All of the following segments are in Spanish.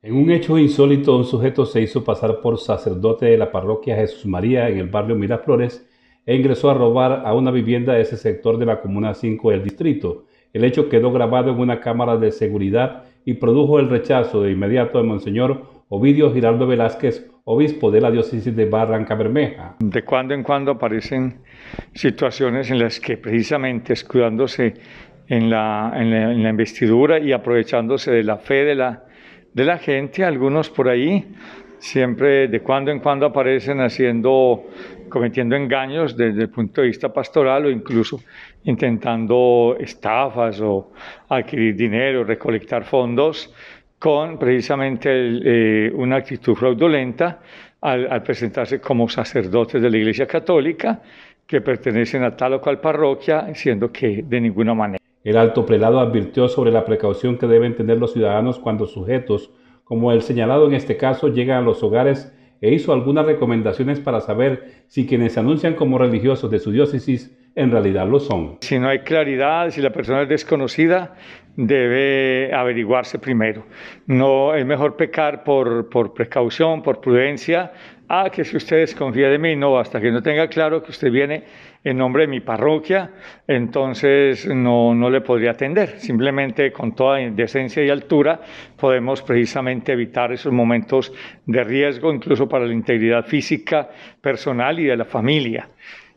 En un hecho insólito, un sujeto se hizo pasar por sacerdote de la parroquia Jesús María en el barrio Miraflores e ingresó a robar a una vivienda de ese sector de la Comuna 5 del distrito. El hecho quedó grabado en una cámara de seguridad y produjo el rechazo de inmediato de Monseñor Ovidio Giraldo Velázquez, obispo de la diócesis de Barranca Bermeja. De cuando en cuando aparecen situaciones en las que precisamente escudándose en en la investidura y aprovechándose de la fe de la de la gente, algunos por ahí, siempre de cuando en cuando aparecen haciendo, cometiendo engaños desde el punto de vista pastoral o incluso intentando estafas o adquirir dinero, recolectar fondos con precisamente eh, una actitud fraudulenta al, al presentarse como sacerdotes de la Iglesia Católica que pertenecen a tal o cual parroquia, siendo que de ninguna manera. El alto prelado advirtió sobre la precaución que deben tener los ciudadanos cuando sujetos, como el señalado en este caso, llegan a los hogares e hizo algunas recomendaciones para saber si quienes se anuncian como religiosos de su diócesis en realidad lo son. Si no hay claridad, si la persona es desconocida, debe averiguarse primero. No es mejor pecar por, por precaución, por prudencia, Ah, que si usted desconfía de mí, no, hasta que no tenga claro que usted viene en nombre de mi parroquia, entonces no, no le podría atender. Simplemente con toda decencia y altura podemos precisamente evitar esos momentos de riesgo, incluso para la integridad física, personal y de la familia.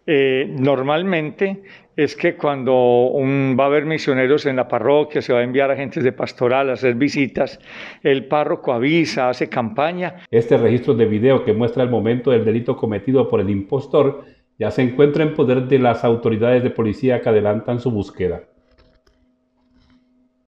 Eh, normalmente es que cuando un, va a haber misioneros en la parroquia, se va a enviar agentes de pastoral a hacer visitas, el párroco avisa, hace campaña. Este registro de video que muestra el momento del delito cometido por el impostor ya se encuentra en poder de las autoridades de policía que adelantan su búsqueda.